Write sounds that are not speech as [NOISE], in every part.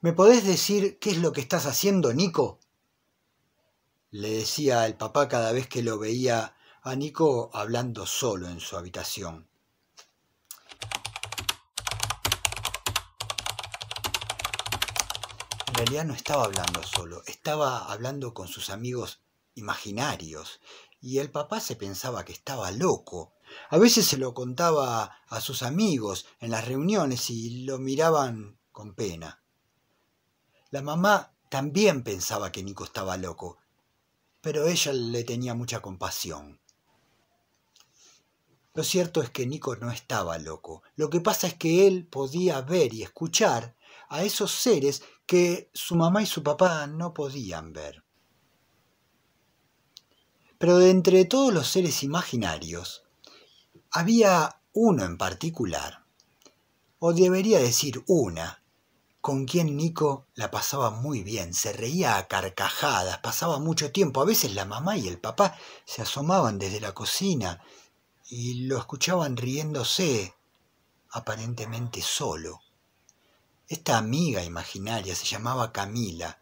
¿Me podés decir qué es lo que estás haciendo, Nico? le decía el papá cada vez que lo veía a Nico hablando solo en su habitación. En realidad no estaba hablando solo, estaba hablando con sus amigos imaginarios y el papá se pensaba que estaba loco. A veces se lo contaba a sus amigos en las reuniones y lo miraban con pena. La mamá también pensaba que Nico estaba loco, pero ella le tenía mucha compasión. Lo cierto es que Nico no estaba loco. Lo que pasa es que él podía ver y escuchar a esos seres que su mamá y su papá no podían ver. Pero de entre todos los seres imaginarios, había uno en particular, o debería decir una, con quien Nico la pasaba muy bien, se reía a carcajadas, pasaba mucho tiempo, a veces la mamá y el papá se asomaban desde la cocina y lo escuchaban riéndose, aparentemente solo. Esta amiga imaginaria se llamaba Camila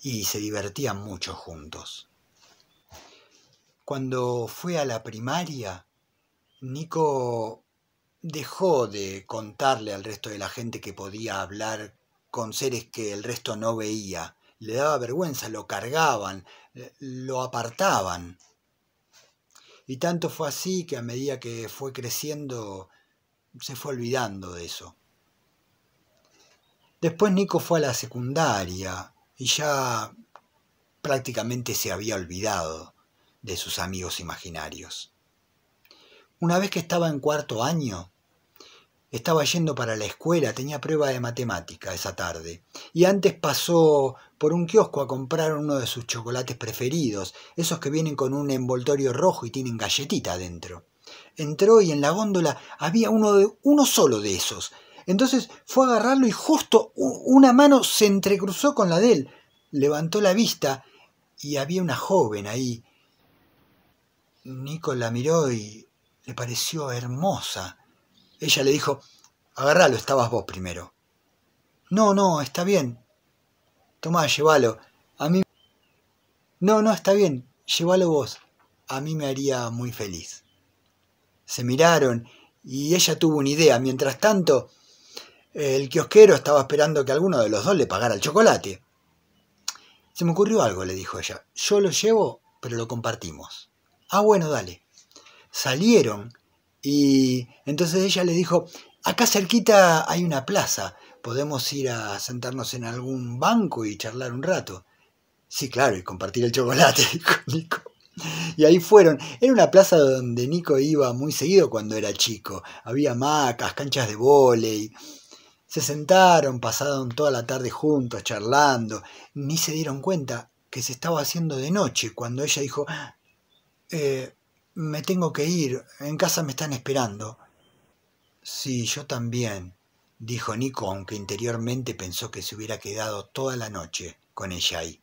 y se divertían mucho juntos. Cuando fue a la primaria, Nico dejó de contarle al resto de la gente que podía hablar con seres que el resto no veía. Le daba vergüenza, lo cargaban, eh, lo apartaban. Y tanto fue así que a medida que fue creciendo se fue olvidando de eso. Después Nico fue a la secundaria y ya prácticamente se había olvidado de sus amigos imaginarios. Una vez que estaba en cuarto año, estaba yendo para la escuela, tenía prueba de matemática esa tarde, y antes pasó por un kiosco a comprar uno de sus chocolates preferidos, esos que vienen con un envoltorio rojo y tienen galletita adentro. Entró y en la góndola había uno, de, uno solo de esos. Entonces fue a agarrarlo y justo una mano se entrecruzó con la de él. Levantó la vista y había una joven ahí. Nico la miró y le pareció hermosa. Ella le dijo, agarralo, estabas vos primero. No, no, está bien. Tomá, llévalo. A mí... No, no, está bien. Llévalo vos. A mí me haría muy feliz. Se miraron y ella tuvo una idea. Mientras tanto, el kiosquero estaba esperando que alguno de los dos le pagara el chocolate. Se me ocurrió algo, le dijo ella. Yo lo llevo, pero lo compartimos. Ah, bueno, dale salieron y entonces ella le dijo, acá cerquita hay una plaza, podemos ir a sentarnos en algún banco y charlar un rato. Sí, claro, y compartir el chocolate [LAUGHS] con Nico. Y ahí fueron. Era una plaza donde Nico iba muy seguido cuando era chico. Había macas, canchas de vóley. Se sentaron, pasaron toda la tarde juntos, charlando. Ni se dieron cuenta que se estaba haciendo de noche cuando ella dijo, ah, eh, me tengo que ir. En casa me están esperando. Sí, yo también, dijo Nico, aunque interiormente pensó que se hubiera quedado toda la noche con ella ahí.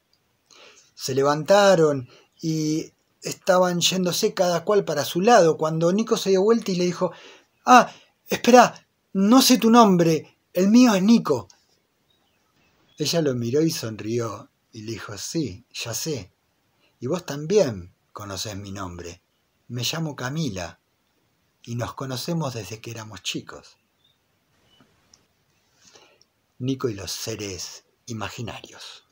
Se levantaron y estaban yéndose cada cual para su lado cuando Nico se dio vuelta y le dijo, Ah, espera, no sé tu nombre, el mío es Nico. Ella lo miró y sonrió y le dijo, sí, ya sé. Y vos también conoces mi nombre. Me llamo Camila y nos conocemos desde que éramos chicos. Nico y los seres imaginarios.